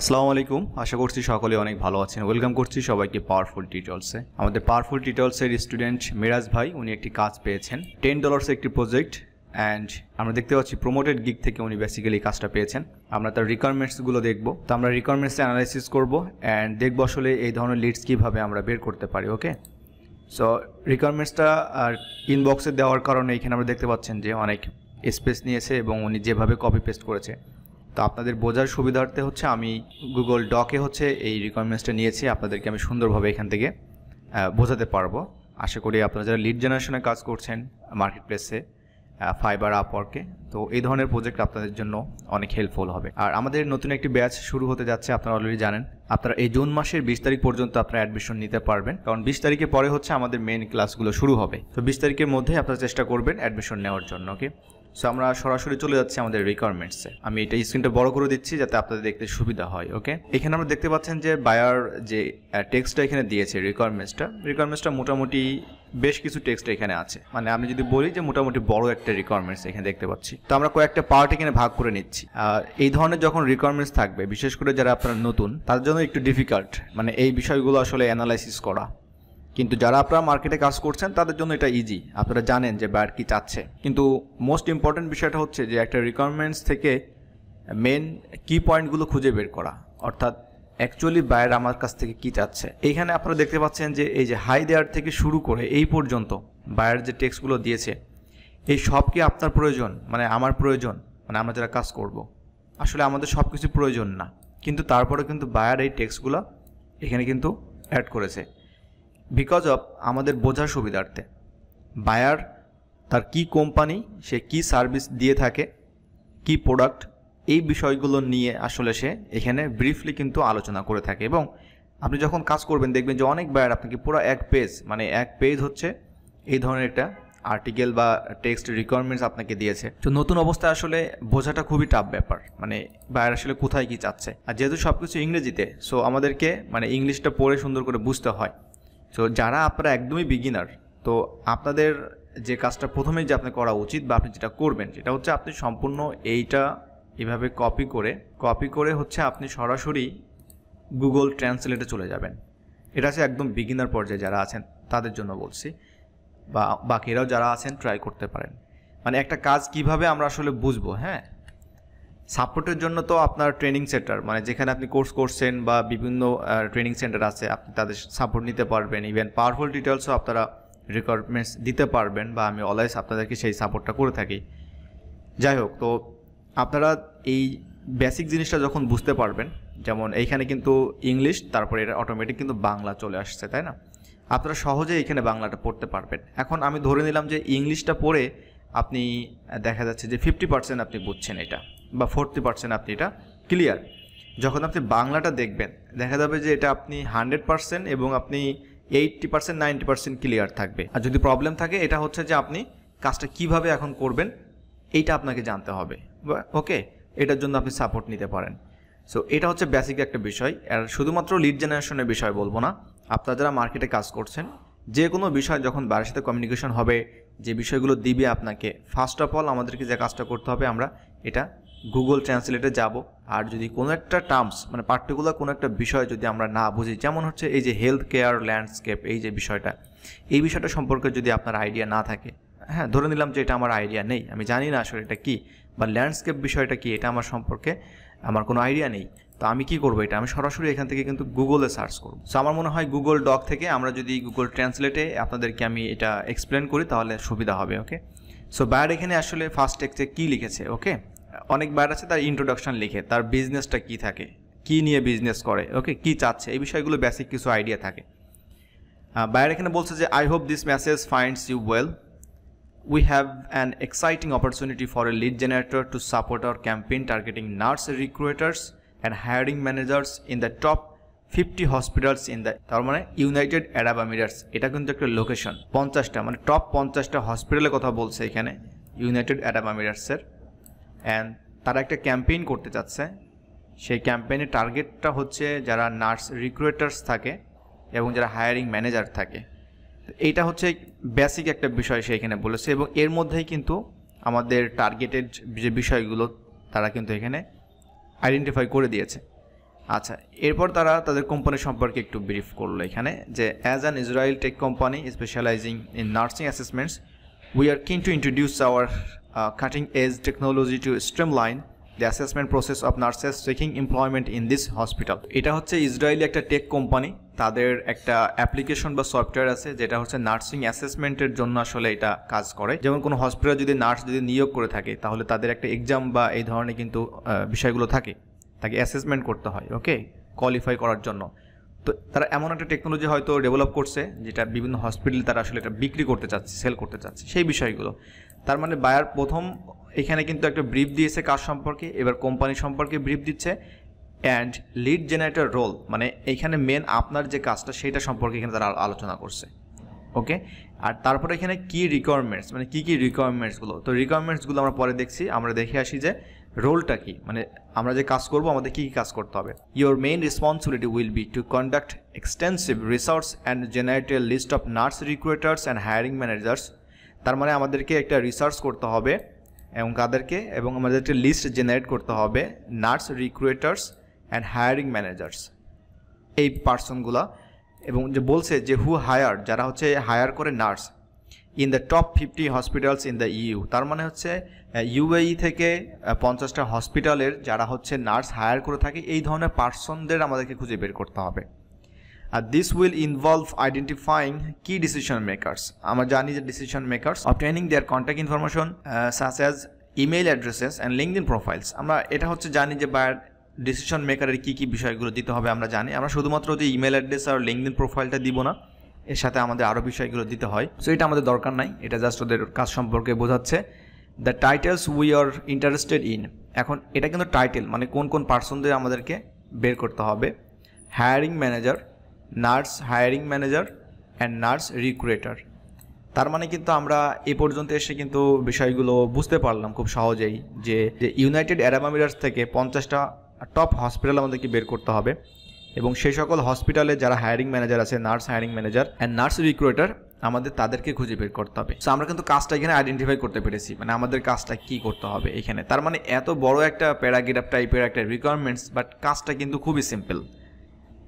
আসসালামু আলাইকুম আশা করছি সকলে অনেক ভালো আছেন ওয়েলকাম করছি সবাইকে পাওয়ারফুল টিটলসে আমাদের পাওয়ারফুল টিটলসের স্টুডেন্ট মিরাজ ভাই উনি একটি কাজ পেয়েছেন টেন ডলার্স একটি প্রজেক্ট অ্যান্ড আমরা দেখতে পাচ্ছি প্রোমোটেড গিক থেকে উনি বেসিক্যালি কাজটা পেয়েছেন আমরা তার রিকোয়ারমেন্টসগুলো দেখবো তো আমরা রিকোয়ারমেন্টসে অ্যানালাইসিস করব অ্যান্ড দেখবো আসলে এই ধরনের লিডস কীভাবে আমরা বের করতে পারি ওকে সো রিকোয়ারমেন্টসটা আর ইনবক্সে দেওয়ার কারণে এখানে আমরা দেখতে পাচ্ছেন যে অনেক স্পেস নিয়েছে এবং উনি যেভাবে কপি পেস্ট করেছে তো আপনাদের বোঝার সুবিধার্থে হচ্ছে আমি গুগল ডকে হচ্ছে এই রিকোয়ারমেন্টসটা নিয়েছি আপনাদেরকে আমি সুন্দরভাবে এখান থেকে বোঝাতে পারবো আশা করি আপনারা যারা লিড জেনারেশনে কাজ করছেন মার্কেট প্লেসে ফাইবার আপওয়ার্কে তো এই ধরনের প্রজেক্ট আপনাদের জন্য অনেক হেল্পফুল হবে আর আমাদের নতুন একটি ব্যাচ শুরু হতে যাচ্ছে আপনারা অলরেডি জানেন আপনারা এই জুন মাসের বিশ তারিখ পর্যন্ত আপনারা অ্যাডমিশন নিতে পারবেন কারণ বিশ তারিখে পরে হচ্ছে আমাদের মেন ক্লাসগুলো শুরু হবে তো বিশ তারিখের মধ্যে আপনারা চেষ্টা করবেন অ্যাডমিশন নেওয়ার জন্য ওকে সো আমরা সরাসরি চলে যাচ্ছি আমাদের রিকোয়ারমেন্টসে আমি এটা স্ক্রিনটা বড় করে দিচ্ছি যাতে আপনাদের দেখতে সুবিধা হয় ওকে এখানে আমরা দেখতে পাচ্ছেন যে বায়ার যে টেক্সটটা এখানে দিয়েছে রিকোয়ারমেন্টসটা রিকোয়ারমেন্টসটা মোটামুটি বেশ কিছু টেক্সট এখানে আছে মানে আমি যদি বলি যে মোটামুটি বড় একটা রিকোয়ারমেন্টস এখানে দেখতে পাচ্ছি তো আমরা কয়েকটা পার্ট এখানে ভাগ করে নিচ্ছি আর এই ধরনের যখন রিকোয়ারমেন্টস থাকবে বিশেষ করে যারা আপনারা নতুন তাদের জন্য একটু ডিফিকাল্ট মানে এই বিষয়গুলো আসলে অ্যানালাইসিস করা কিন্তু যারা আপনারা মার্কেটে কাজ করছেন তাদের জন্য এটা ইজি আপনারা জানেন যে বায়ার কি চাচ্ছে কিন্তু মোস্ট ইম্পর্টেন্ট বিষয়টা হচ্ছে যে একটা রিকোয়ারমেন্টস থেকে মেন কি পয়েন্টগুলো খুঁজে বের করা অর্থাৎ অ্যাকচুয়ালি বায়ার আমার কাছ থেকে কি চাচ্ছে এইখানে আপনারা দেখতে পাচ্ছেন যে এই যে হাই দেয়ার থেকে শুরু করে এই পর্যন্ত বায়ার যে টেক্সগুলো দিয়েছে এই সব কি আপনার প্রয়োজন মানে আমার প্রয়োজন মানে আমরা যারা কাজ করব। আসলে আমাদের সব কিছু প্রয়োজন না কিন্তু তারপরে কিন্তু বায়ার এই টেক্সগুলো এখানে কিন্তু অ্যাড করেছে বিকজ অফ আমাদের বোঝার সুবিধার্থে বায়ার তার কি কোম্পানি সে কি সার্ভিস দিয়ে থাকে কি প্রোডাক্ট এই বিষয়গুলো নিয়ে আসলে সে এখানে ব্রিফলি কিন্তু আলোচনা করে থাকে এবং আপনি যখন কাজ করবেন দেখবেন যে অনেক বায়ার আপনাকে পুরো এক পেজ মানে এক পেজ হচ্ছে এই ধরনের একটা আর্টিকেল বা টেক্সট রিকোয়ারমেন্টস আপনাকে দিয়েছে তো নতুন অবস্থায় আসলে বোঝাটা খুবই টাফ ব্যাপার মানে বায়ার আসলে কোথায় কি চাচ্ছে আর যেহেতু সব কিছু ইংরেজিতে সো আমাদেরকে মানে ইংলিশটা পড়ে সুন্দর করে বুঝতে হয় সো যারা আপনারা একদমই বিগিনার তো আপনাদের যে কাজটা প্রথমে যে আপনি করা উচিত বা আপনি যেটা করবেন সেটা হচ্ছে আপনি সম্পূর্ণ এইটা এভাবে কপি করে কপি করে হচ্ছে আপনি সরাসরি গুগল ট্রান্সলেটে চলে যাবেন এটা হচ্ছে একদম বিগিনার পর্যায়ে যারা আছেন তাদের জন্য বলছি বা বাকিরাও যারা আছেন ট্রাই করতে পারেন মানে একটা কাজ কিভাবে আমরা আসলে বুঝবো হ্যাঁ সাপোর্টের জন্য তো আপনার ট্রেনিং সেন্টার মানে যেখানে আপনি কোর্স করছেন বা বিভিন্ন ট্রেনিং সেন্টার আছে আপনি তাদের সাপোর্ট নিতে পারবেন ইভেন পাওয়ারফুল ডিটেলসও আপনারা রিকোয়ারমেন্টস দিতে পারবেন বা আমি অলওয়েজ আপনাদেরকে সেই সাপোর্টটা করে থাকি যাই হোক তো আপনারা এই বেসিক জিনিসটা যখন বুঝতে পারবেন যেমন এইখানে কিন্তু ইংলিশ তারপরে এটা অটোমেটিক কিন্তু বাংলা চলে আসছে তাই না আপনারা সহজে এখানে বাংলাটা পড়তে পারবেন এখন আমি ধরে নিলাম যে ইংলিশটা পড়ে আপনি দেখা যাচ্ছে যে ফিফটি পার্সেন্ট আপনি বুঝছেন এটা বা ফোরটি পার্সেন্ট আপনি এটা ক্লিয়ার যখন আপনি বাংলাটা দেখবেন দেখা যাবে যে এটা আপনি হান্ড্রেড পার্সেন্ট এবং আপনি eighty percent ninety percent clear থাকবে আর যদি প্রবলেম থাকে এটা হচ্ছে যে আপনি কাজটা কিভাবে এখন করবেন এইটা আপনাকে জানতে হবে ওকে এটার জন্য আপনি সাপোর্ট নিতে পারেন সো এটা হচ্ছে বেসিক একটা বিষয় আর শুধুমাত্র লিড জেনারেশনের বিষয় বলবো না আপনারা যারা মার্কেটে কাজ করছেন যে কোনো বিষয় যখন বাড়ির সাথে কমিউনিকেশন হবে যে বিষয়গুলো দিবে আপনাকে ফার্স্ট অফ অল আমাদেরকে যে কাজটা করতে হবে আমরা এটা গুগল ট্রান্সলেটে যাব আর যদি কোনো একটা টার্মস মানে পার্টিকুলার কোনো একটা বিষয় যদি আমরা না বুঝি যেমন হচ্ছে এই যে হেলথ কেয়ার ল্যান্ডস্কেপ এই যে বিষয়টা এই বিষয়টা সম্পর্কে যদি আপনার আইডিয়া না থাকে হ্যাঁ ধরে নিলাম যে এটা আমার আইডিয়া নেই আমি জানি না আসলে এটা কী বা ল্যান্ডস্কেপ বিষয়টা কি এটা আমার সম্পর্কে আমার কোনো আইডিয়া নেই তো আমি কি করবো এটা আমি সরাসরি এখান থেকে কিন্তু গুগলে সার্চ করব সো আমার মনে হয় গুগল ডক থেকে আমরা যদি গুগল ট্রান্সলেটে আপনাদেরকে আমি এটা এক্সপ্লেন করি তাহলে সুবিধা হবে ওকে সো বাইরে এখানে আসলে ফার্স্ট টেক্সে কী লিখেছে ওকে অনেক বাইরে আছে তার ইন্ট্রোডাকশন লিখে তার বিজনেসটা কি থাকে কি নিয়ে বিজনেস করে ওকে কি চাচ্ছে এই বিষয়গুলো বেসিক কিছু আইডিয়া থাকে বাইরে এখানে বলছে যে I hope this message finds you well we have an exciting opportunity for a lead generator to support our campaign targeting nurse recruiters and hiring managers in the top fifty hospitals in the তার মানে United Arab Emirates এটা কিন্তু একটা location পঞ্চাশটা মানে top পঞ্চাশটা হসপিটালের কথা বলছে এখানে ইউনাইটেড অ্যারাব আমিরাটসের অ্যান্ড তারা একটা ক্যাম্পেইন করতে চাচ্ছে সেই ক্যাম্পেইনের টার্গেটটা হচ্ছে যারা নার্স রিক্রুয়েটার্স থাকে এবং যারা হায়ারিং ম্যানেজার থাকে এইটা হচ্ছে বেসিক একটা বিষয় সে এখানে বলেছে এবং এর মধ্যেই কিন্তু আমাদের টার্গেটেড যে বিষয়গুলো তারা কিন্তু এখানে আইডেন্টিফাই করে দিয়েছে আচ্ছা এরপর তারা তাদের কোম্পানি সম্পর্কে একটু ব্রিফ করলো এখানে যে as an Israel tech company specializing in nursing assessments we are keen to introduce our uh, cutting-edge technology to streamline the assessment process of nurses seeking employment in this hospital এটা হচ্ছে Israeli একটা tech company তাদের একটা application বা software আছে যেটা হচ্ছে nursing অ্যাসেসমেন্টের জন্য আসলে এটা কাজ করে যেমন কোনো হসপিটাল যদি নার্স যদি নিয়োগ করে থাকে তাহলে তাদের একটা এক্সাম বা এই ধরনের কিন্তু বিষয়গুলো থাকে তাকে অ্যাসেসমেন্ট করতে হয় ওকে কোয়ালিফাই করার জন্য তো তারা এমন একটা টেকনোলজি হয়তো ডেভেলপ করছে যেটা বিভিন্ন হসপিটাল তারা আসলে এটা বিক্রি করতে চাচ্ছে সেল করতে চাচ্ছে সেই বিষয়গুলো তার মানে বায়ার প্রথম এখানে কিন্তু একটা ব্রিফ দিয়েছে কাজ সম্পর্কে এবার কোম্পানি সম্পর্কে ব্রিফ দিচ্ছে অ্যান্ড লিড জেনারেটর রোল মানে এইখানে মেন আপনার যে কাজটা সেটা সম্পর্কে এখানে তারা আলোচনা করছে ওকে আর তারপরে এখানে কি রিকোয়ারমেন্টস মানে কি কি রিকোয়ারমেন্টসগুলো তো রিকোয়ারমেন্টসগুলো আমরা পরে দেখছি আমরা দেখে আসি যে রোলটা কি মানে আমরা যে কাজ করব আমাদের কী কী কাজ করতে হবে your main responsibility will be to conduct extensive research and generate a list of nurse recruiters and hiring managers তার মানে আমাদেরকে একটা রিসার্চ করতে হবে এবং তাদেরকে এবং আমাদের একটা লিস্ট জেনারেট করতে হবে nurse recruiters and hiring managers এই পার্সনগুলা এবং যে বলছে যে হু হায়ার যারা হচ্ছে হায়ার করে nurse in the top fifty hospitals in the U তার মানে হচ্ছে ইউএই e থেকে পঞ্চাশটা হসপিটালের যারা হচ্ছে নার্স হায়ার করে থাকে এই ধরনের পার্সনদের আমাদেরকে খুঁজে বের করতে হবে আর this will involve identifying key decision makers আমরা জানি যে decision makers obtaining their contact information such as email addresses and LinkedIn profiles আমরা এটা হচ্ছে জানি যে বা ডিসিশন মেকারের কী কী বিষয়গুলো দিতে হবে আমরা জানি আমরা শুধুমাত্র যে ইমেল অ্যাড্রেস আর লিঙ্কড ইন প্রোফাইলটা দিব না এর সাথে আমাদের আরও বিষয়গুলো দিতে হয় সো এটা আমাদের দরকার নাই এটা জাস্ট ওদের কাজ সম্পর্কে বোঝাচ্ছে the titles we are interested in এখন এটা কিন্তু টাইটেল মানে কোন কোন পার্সনদের আমাদেরকে বের করতে হবে hiring manager nurse hiring manager and nurse recruiter তার মানে কিন্তু আমরা এ পর্যন্ত এসে কিন্তু বিষয়গুলো বুঝতে পারলাম খুব সহজেই যে ইউনাইটেড অ্যারাবামিরার্স থেকে পঞ্চাশটা টপ হসপিটাল আমাদেরকে বের করতে হবে এবং সেই সকল হসপিটালে যারা হায়ারিং ম্যানেজার আছে nurse hiring manager and nurse recruiter আমাদের তাদেরকে খুঁজে বের করতে হবে সো আমরা কিন্তু কাজটা এখানে আইডেন্টিফাই করতে পেরেছি মানে আমাদের কাজটা কি করতে হবে এখানে তার মানে এত বড় একটা প্যারাগ্রাফ টাইপের একটা রিকোয়ারমেন্টস বাট কাজটা কিন্তু খুবই সিম্পল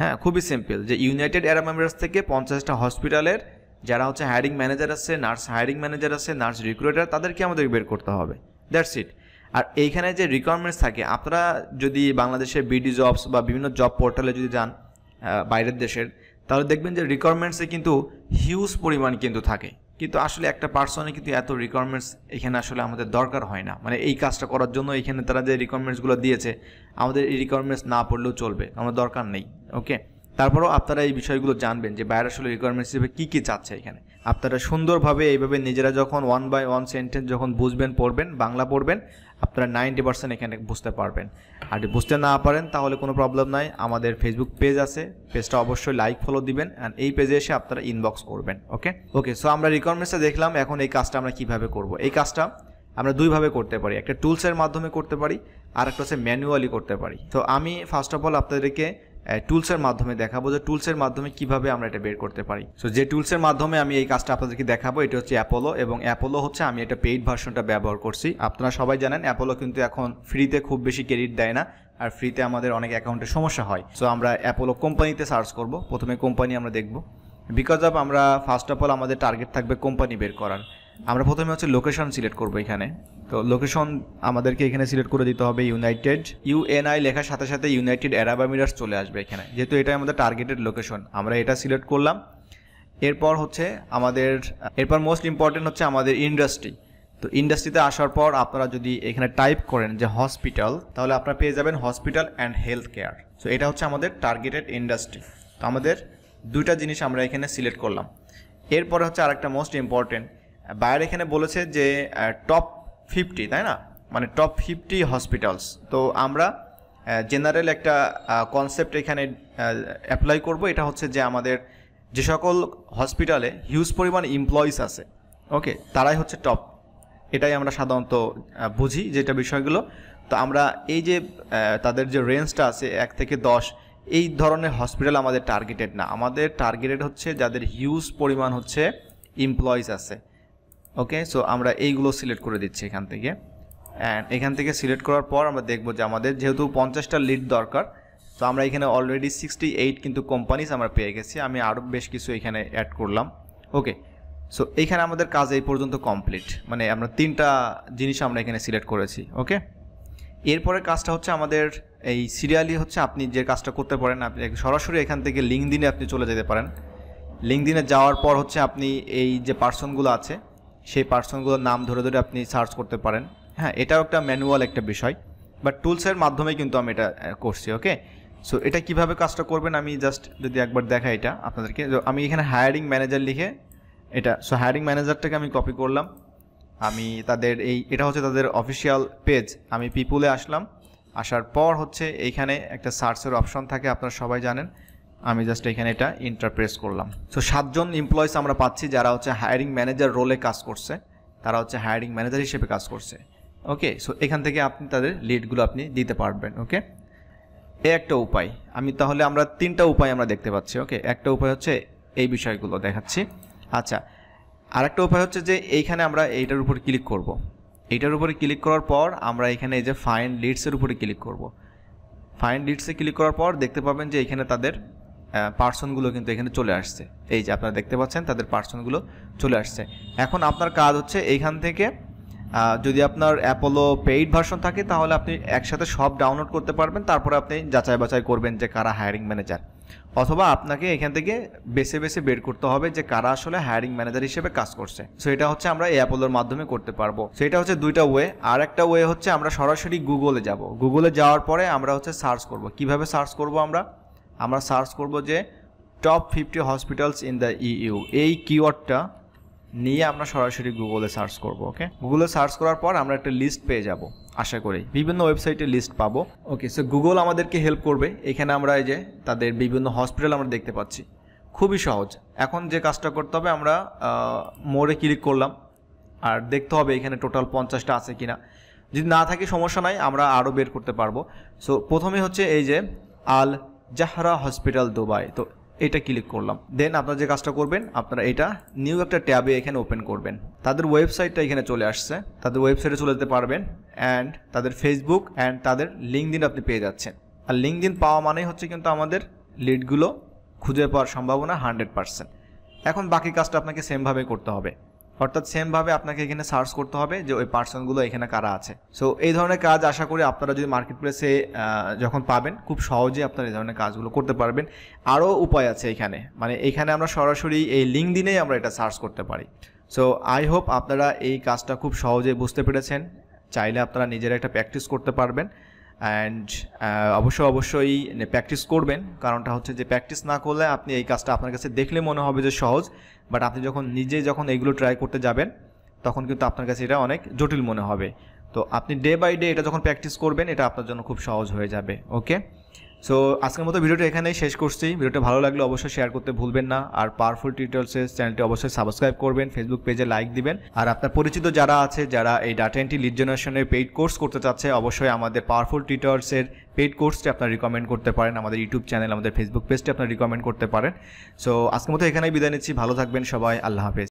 হ্যাঁ খুবই সিম্পল যে ইউনাইটেড আরব মেম্বার্স থেকে পঞ্চাশটা হসপিটালের যারা হচ্ছে হায়ারিং ম্যানেজার আছে নার্স হায়ারিং ম্যানেজার আছে নার্স রিক্রুটার তাদেরকে আমাদের বের করতে হবে দ্যাটস ইট আর এইখানে যে রিকোয়ারমেন্টস থাকে আপনারা যদি বাংলাদেশের বিডি জবস বা বিভিন্ন জব পোর্টালে যদি যান বাইরের দেশের তাহলে দেখবেন যে রিকোয়ারমেন্টসে কিন্তু হিউজ পরিমাণ কিন্তু থাকে কিন্তু আসলে একটা পার্সনে কিন্তু এত রিকোয়ারমেন্টস এখানে আসলে আমাদের দরকার হয় না মানে এই কাজটা করার জন্য এখানে তারা যে রিকোয়ারমেন্টসগুলো দিয়েছে আমাদের এই রিকোয়ারমেন্টস না পড়লেও চলবে আমার দরকার নেই ওকে তারপরেও আপনারা এই বিষয়গুলো জানবেন যে বাইরে আসলে রিকোয়ারমেন্টস হিসেবে কী কী চাচ্ছে এখানে আপনারা সুন্দরভাবে এইভাবে নিজেরা যখন ওয়ান বাই ওয়ান সেন্টেন্স যখন বুঝবেন পড়বেন বাংলা পড়বেন আপনারা নাইনটি পার্সেন্ট এখানে বুঝতে পারবেন আর বুঝতে না পারেন তাহলে কোনো প্রবলেম নাই আমাদের ফেসবুক পেজ আছে পেজটা অবশ্যই লাইক ফলো দিবেন অ্যান্ড এই পেজে এসে আপনারা ইনবক্স করবেন ওকে ওকে সো আমরা রিকোয়ারমেন্টসটা দেখলাম এখন এই কাজটা আমরা কীভাবে করব এই কাজটা আমরা দুইভাবে করতে পারি একটা টুলসের মাধ্যমে করতে পারি আর একটা হচ্ছে ম্যানুয়ালি করতে পারি তো আমি ফার্স্ট অফ অল আপনাদেরকে টুলসের মাধ্যমে দেখাবো যে টুলসের মাধ্যমে কিভাবে আমরা এটা বের করতে পারি সো যে টুলসের মাধ্যমে আমি এই কাজটা আপনাদেরকে দেখাবো এটা হচ্ছে অ্যাপোলো এবং অ্যাপোলো হচ্ছে আমি এটা পেইড ভার্সনটা ব্যবহার করছি আপনারা সবাই জানেন অ্যাপোলো কিন্তু এখন ফ্রিতে খুব বেশি ক্রেডিট দেয় না আর ফ্রিতে আমাদের অনেক অ্যাকাউন্টে সমস্যা হয় সো আমরা অ্যাপোলো কোম্পানিতে সার্চ করব প্রথমে কোম্পানি আমরা দেখব বিকজ অফ আমরা ফার্স্ট অফ অল আমাদের টার্গেট থাকবে কোম্পানি বের করার আমরা প্রথমে হচ্ছে লোকেশন সিলেক্ট করবো এখানে তো লোকেশন আমাদেরকে এখানে সিলেক্ট করে দিতে হবে ইউনাইটেড ইউএনআই লেখার সাথে সাথে ইউনাইটেড অ্যারাব আমিরাস চলে আসবে এখানে যেহেতু এটাই আমাদের টার্গেটেড লোকেশন আমরা এটা সিলেক্ট করলাম এরপর হচ্ছে আমাদের এরপর মোস্ট ইম্পর্টেন্ট হচ্ছে আমাদের ইন্ডাস্ট্রি তো ইন্ডাস্ট্রিতে আসার পর আপনারা যদি এখানে টাইপ করেন যে হসপিটাল তাহলে আপনারা পেয়ে যাবেন hospital and health care so এটা হচ্ছে আমাদের টার্গেটেড ইন্ডাস্ট্রি তো আমাদের দুইটা জিনিস আমরা এখানে সিলেক্ট করলাম এরপরে হচ্ছে আরেকটা মোস্ট ইম্পর্টেন্ট বায়ার এখানে বলেছে যে টপ ফিফটি তাই না মানে টপ ফিফটি হসপিটালস তো আমরা জেনারেল একটা কনসেপ্ট এখানে অ্যাপ্লাই করব এটা হচ্ছে যে আমাদের যে সকল হসপিটালে হিউজ পরিমাণ এমপ্লয়িজ আছে ওকে তারাই হচ্ছে টপ এটাই আমরা সাধারণত বুঝি যেটা বিষয়গুলো তো আমরা এই যে তাদের যে রেঞ্জটা আছে এক থেকে দশ এই ধরনের হসপিটাল আমাদের টার্গেটেড না আমাদের টার্গেটেড হচ্ছে যাদের হিউজ পরিমাণ হচ্ছে এমপ্লয়িজ আছে ওকে সো আমরা এইগুলো সিলেক্ট করে দিচ্ছি এখান থেকে অ্যান্ড এখান থেকে সিলেক্ট করার পর আমরা দেখবো যে আমাদের যেহেতু পঞ্চাশটা লিড দরকার তো আমরা এখানে অলরেডি সিক্সটি এইট কিন্তু কোম্পানিজ আমরা পেয়ে গেছি আমি আরও বেশ কিছু এখানে অ্যাড করলাম ওকে সো এইখানে আমাদের কাজ এই পর্যন্ত কমপ্লিট মানে আমরা তিনটা জিনিস আমরা এখানে সিলেক্ট করেছি ওকে এরপরে কাজটা হচ্ছে আমাদের এই সিরিয়ালি হচ্ছে আপনি যে কাজটা করতে পারেন আপনি সরাসরি এখান থেকে লিঙ্ক দিনে আপনি চলে যেতে পারেন লিঙ্ক দিনে যাওয়ার পর হচ্ছে আপনি এই যে পার্সনগুলো আছে সেই পার্সনগুলোর নাম ধরে ধরে আপনি সার্চ করতে পারেন হ্যাঁ এটাও একটা ম্যানুয়াল একটা বিষয় বাট টুলসের মাধ্যমে কিন্তু আমি এটা করছি ওকে সো এটা কিভাবে কাজটা করবেন আমি জাস্ট যদি একবার দেখাই এটা আপনাদেরকে আমি এখানে হায়ারিং ম্যানেজার লিখে এটা সো হায়ারিং ম্যানেজারটাকে আমি কপি করলাম আমি তাদের এই এটা হচ্ছে তাদের অফিসিয়াল পেজ আমি পিপুলে আসলাম আসার পর হচ্ছে এইখানে একটা সার্চের অপশন থাকে আপনারা সবাই জানেন আমি জাস্ট এখানে এটা ইন্টারপ্রেস করলাম সো সাতজন এমপ্লয়স আমরা পাচ্ছি যারা হচ্ছে হায়ারিং ম্যানেজার রোলে কাজ করছে তারা হচ্ছে হায়ারিং ম্যানেজার হিসেবে কাজ করছে ওকে সো এখান থেকে আপনি তাদের লিডগুলো আপনি দিতে পারবেন ওকে এ একটা উপায় আমি তাহলে আমরা তিনটা উপায় আমরা দেখতে পাচ্ছি ওকে একটা উপায় হচ্ছে এই বিষয়গুলো দেখাচ্ছি আচ্ছা আরেকটা উপায় হচ্ছে যে এইখানে আমরা এইটার উপর ক্লিক করব। এইটার উপরে ক্লিক করার পর আমরা এখানে এই যে ফাইন লিডসের উপরে ক্লিক করব। ফাইন লিডসে ক্লিক করার পর দেখতে পাবেন যে এখানে তাদের পার্সনগুলো কিন্তু এখানে চলে আসছে এই যে আপনারা দেখতে পাচ্ছেন তাদের পার্সনগুলো চলে আসছে এখন আপনার কাজ হচ্ছে এইখান থেকে যদি আপনার অ্যাপোলো পেইড ভার্সন থাকে তাহলে আপনি একসাথে সব ডাউনলোড করতে পারবেন তারপরে আপনি যাচাই বাছাই করবেন যে কারা হায়ারিং ম্যানেজার অথবা আপনাকে এখান থেকে বেছে বেছে বের করতে হবে যে কারা আসলে হায়ারিং ম্যানেজার হিসেবে কাজ করছে সো এটা হচ্ছে আমরা এই অ্যাপোলোর মাধ্যমে করতে পারবো সো এটা হচ্ছে দুইটা ওয়ে আর একটা ওয়ে হচ্ছে আমরা সরাসরি গুগলে যাব গুগলে যাওয়ার পরে আমরা হচ্ছে সার্চ করব কিভাবে সার্চ করব আমরা আমরা সার্চ করব যে top fifty hospitals in the U এই কিওয়ার্ডটা নিয়ে আমরা সরাসরি গুগলে সার্চ করব ওকে গুগলে সার্চ করার পর আমরা একটা লিস্ট পেয়ে যাব আশা করি বিভিন্ন ওয়েবসাইটে লিস্ট পাবো ওকে সো গুগল আমাদেরকে হেল্প করবে এখানে আমরা এই যে তাদের বিভিন্ন হসপিটাল আমরা দেখতে পাচ্ছি খুবই সহজ এখন যে কাজটা করতে হবে আমরা মোড়ে ক্লিক করলাম আর দেখতে হবে এখানে টোটাল পঞ্চাশটা আছে কি না যদি না থাকে সমস্যা নাই আমরা আরও বের করতে পারবো সো প্রথমে হচ্ছে এই যে আল জাহরা হসপিটাল দুবাই তো এটা ক্লিক করলাম দেন আপনারা যে কাজটা করবেন আপনারা এটা নিউ একটা ট্যাবে এখানে ওপেন করবেন তাদের ওয়েবসাইটটা এখানে চলে আসছে তাদের ওয়েবসাইটে চলে যেতে পারবেন অ্যান্ড তাদের ফেসবুক অ্যান্ড তাদের লিঙ্কদিন আপনি পেয়ে যাচ্ছেন আর লিঙ্কদিন পাওয়া মানেই হচ্ছে কিন্তু আমাদের লিডগুলো খুঁজে পাওয়ার সম্ভাবনা হান্ড্রেড পারসেন্ট এখন বাকি কাজটা আপনাকে সেমভাবে করতে হবে অর্থাৎ সেমভাবে আপনাকে এখানে সার্চ করতে হবে যে ওই পার্সনগুলো এখানে কারা আছে সো এই ধরনের কাজ আশা করি আপনারা যদি মার্কেট প্লেসে যখন পাবেন খুব সহজে আপনারা এই ধরনের কাজগুলো করতে পারবেন আরও উপায় আছে এখানে মানে এখানে আমরা সরাসরি এই লিঙ্ক দিনেই আমরা এটা সার্চ করতে পারি সো আই হোপ আপনারা এই কাজটা খুব সহজে বুঝতে পেরেছেন চাইলে আপনারা নিজেরা একটা প্র্যাকটিস করতে পারবেন অ্যান্ড অবশ্যই অবশ্যই প্র্যাকটিস করবেন কারণটা হচ্ছে যে প্র্যাকটিস না করলে আপনি এই কাজটা আপনার কাছে দেখলে মনে হবে যে সহজ বাট আপনি যখন নিজে যখন এইগুলো ট্রাই করতে যাবেন তখন কিন্তু আপনার কাছে এটা অনেক জটিল মনে হবে তো আপনি ডে বাই ডে এটা যখন প্র্যাকটিস করবেন এটা আপনার জন্য খুব সহজ হয়ে যাবে ওকে সো আজকের মতো ভিডিওটা এখানেই শেষ করছি ভিডিওটা ভালো লাগলে অবশ্যই শেয়ার করতে ভুলবেন না আর পাওয়ারফুল টিউটোরিয়ালসের চ্যানেলটি অবশ্যই সাবস্ক্রাইব করবেন ফেসবুক পেজে লাইক দিবেন আর আপনার পরিচিত যারা আছে যারা এই ডাটা এন্ট্রি লিড জেনারেশনের পেইড কোর্স করতে চাচ্ছে অবশ্যই আমাদের পাওয়ারফুল টিউটোরিয়ালসের পেইড কোর্সটি আপনার রিকমেন্ড করতে পারেন আমাদের ইউটিউব চ্যানেল আমাদের ফেসবুক পেজটি আপনার রিকমেন্ড করতে পারেন সো আজকের মতো এখানেই বিদায় নিচ্ছি ভালো থাকবেন সবাই আল্লাহ হাফেজ